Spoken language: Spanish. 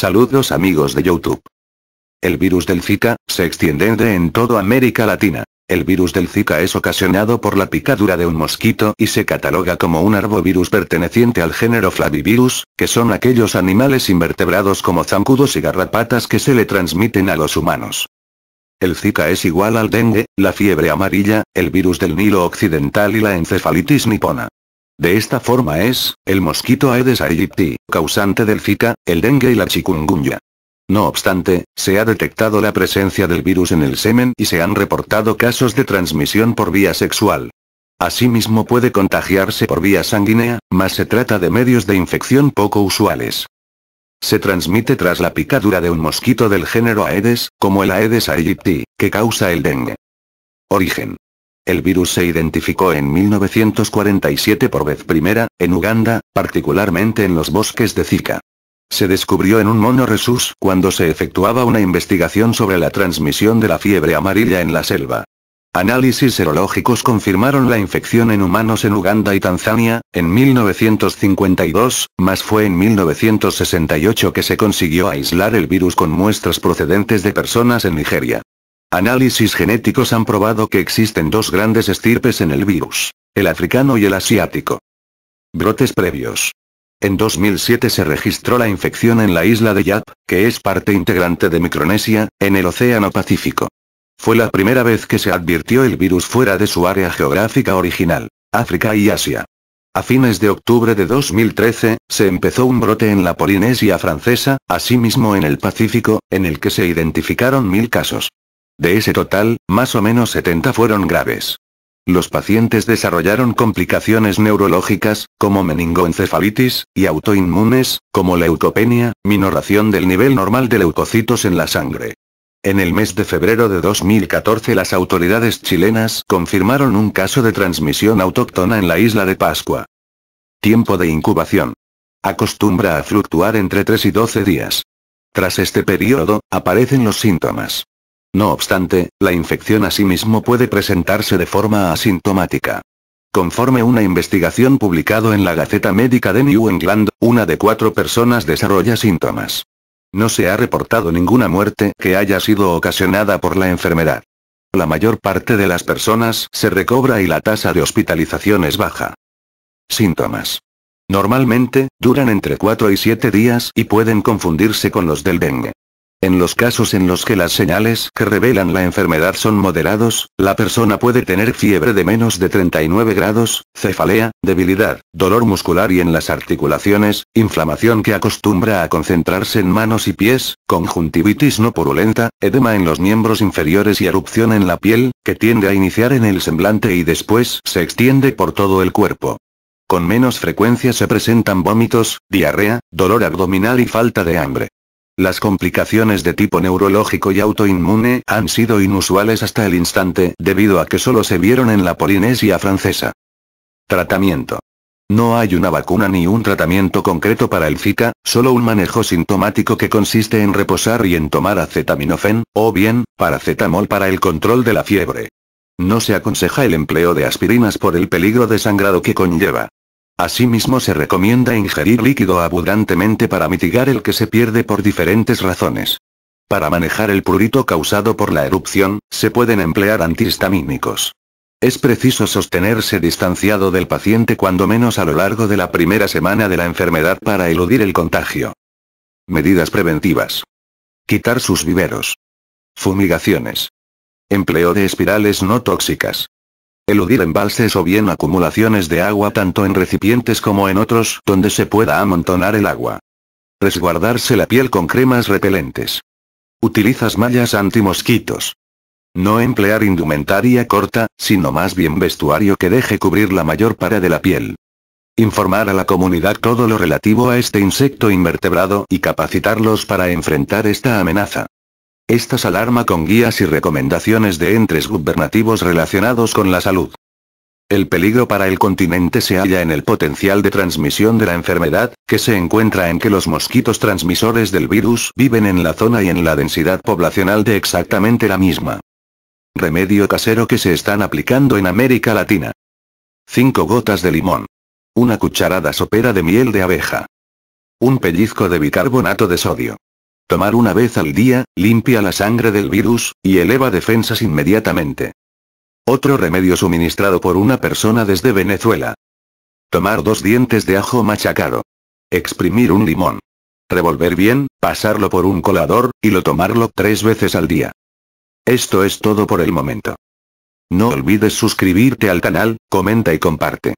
Saludos amigos de YouTube. El virus del Zika, se extiende en toda América Latina. El virus del Zika es ocasionado por la picadura de un mosquito y se cataloga como un arbovirus perteneciente al género Flavivirus, que son aquellos animales invertebrados como zancudos y garrapatas que se le transmiten a los humanos. El Zika es igual al dengue, la fiebre amarilla, el virus del Nilo Occidental y la encefalitis nipona. De esta forma es, el mosquito Aedes aegypti, causante del Zika, el dengue y la chikungunya. No obstante, se ha detectado la presencia del virus en el semen y se han reportado casos de transmisión por vía sexual. Asimismo puede contagiarse por vía sanguínea, mas se trata de medios de infección poco usuales. Se transmite tras la picadura de un mosquito del género Aedes, como el Aedes aegypti, que causa el dengue. Origen. El virus se identificó en 1947 por vez primera, en Uganda, particularmente en los bosques de Zika. Se descubrió en un mono resus cuando se efectuaba una investigación sobre la transmisión de la fiebre amarilla en la selva. Análisis serológicos confirmaron la infección en humanos en Uganda y Tanzania, en 1952, más fue en 1968 que se consiguió aislar el virus con muestras procedentes de personas en Nigeria. Análisis genéticos han probado que existen dos grandes estirpes en el virus, el africano y el asiático. Brotes previos. En 2007 se registró la infección en la isla de Yap, que es parte integrante de Micronesia, en el Océano Pacífico. Fue la primera vez que se advirtió el virus fuera de su área geográfica original, África y Asia. A fines de octubre de 2013, se empezó un brote en la Polinesia francesa, asimismo en el Pacífico, en el que se identificaron mil casos. De ese total, más o menos 70 fueron graves. Los pacientes desarrollaron complicaciones neurológicas, como meningoencefalitis, y autoinmunes, como leucopenia, minoración del nivel normal de leucocitos en la sangre. En el mes de febrero de 2014 las autoridades chilenas confirmaron un caso de transmisión autóctona en la isla de Pascua. Tiempo de incubación. Acostumbra a fluctuar entre 3 y 12 días. Tras este periodo, aparecen los síntomas. No obstante, la infección asimismo puede presentarse de forma asintomática. Conforme una investigación publicado en la Gaceta Médica de New England, una de cuatro personas desarrolla síntomas. No se ha reportado ninguna muerte que haya sido ocasionada por la enfermedad. La mayor parte de las personas se recobra y la tasa de hospitalización es baja. Síntomas. Normalmente, duran entre 4 y 7 días y pueden confundirse con los del dengue. En los casos en los que las señales que revelan la enfermedad son moderados, la persona puede tener fiebre de menos de 39 grados, cefalea, debilidad, dolor muscular y en las articulaciones, inflamación que acostumbra a concentrarse en manos y pies, conjuntivitis no purulenta, edema en los miembros inferiores y erupción en la piel, que tiende a iniciar en el semblante y después se extiende por todo el cuerpo. Con menos frecuencia se presentan vómitos, diarrea, dolor abdominal y falta de hambre. Las complicaciones de tipo neurológico y autoinmune han sido inusuales hasta el instante debido a que solo se vieron en la Polinesia francesa. Tratamiento. No hay una vacuna ni un tratamiento concreto para el Zika, solo un manejo sintomático que consiste en reposar y en tomar acetaminofen o bien, paracetamol para el control de la fiebre. No se aconseja el empleo de aspirinas por el peligro de sangrado que conlleva. Asimismo se recomienda ingerir líquido abundantemente para mitigar el que se pierde por diferentes razones. Para manejar el prurito causado por la erupción, se pueden emplear antihistamínicos. Es preciso sostenerse distanciado del paciente cuando menos a lo largo de la primera semana de la enfermedad para eludir el contagio. Medidas preventivas. Quitar sus viveros. Fumigaciones. Empleo de espirales no tóxicas eludir embalses o bien acumulaciones de agua tanto en recipientes como en otros donde se pueda amontonar el agua. Resguardarse la piel con cremas repelentes. Utilizas mallas antimosquitos. No emplear indumentaria corta, sino más bien vestuario que deje cubrir la mayor parte de la piel. Informar a la comunidad todo lo relativo a este insecto invertebrado y capacitarlos para enfrentar esta amenaza. Estas alarma con guías y recomendaciones de entres gubernativos relacionados con la salud. El peligro para el continente se halla en el potencial de transmisión de la enfermedad, que se encuentra en que los mosquitos transmisores del virus viven en la zona y en la densidad poblacional de exactamente la misma. Remedio casero que se están aplicando en América Latina. 5 gotas de limón. Una cucharada sopera de miel de abeja. Un pellizco de bicarbonato de sodio. Tomar una vez al día, limpia la sangre del virus, y eleva defensas inmediatamente. Otro remedio suministrado por una persona desde Venezuela. Tomar dos dientes de ajo machacado. Exprimir un limón. Revolver bien, pasarlo por un colador, y lo tomarlo tres veces al día. Esto es todo por el momento. No olvides suscribirte al canal, comenta y comparte.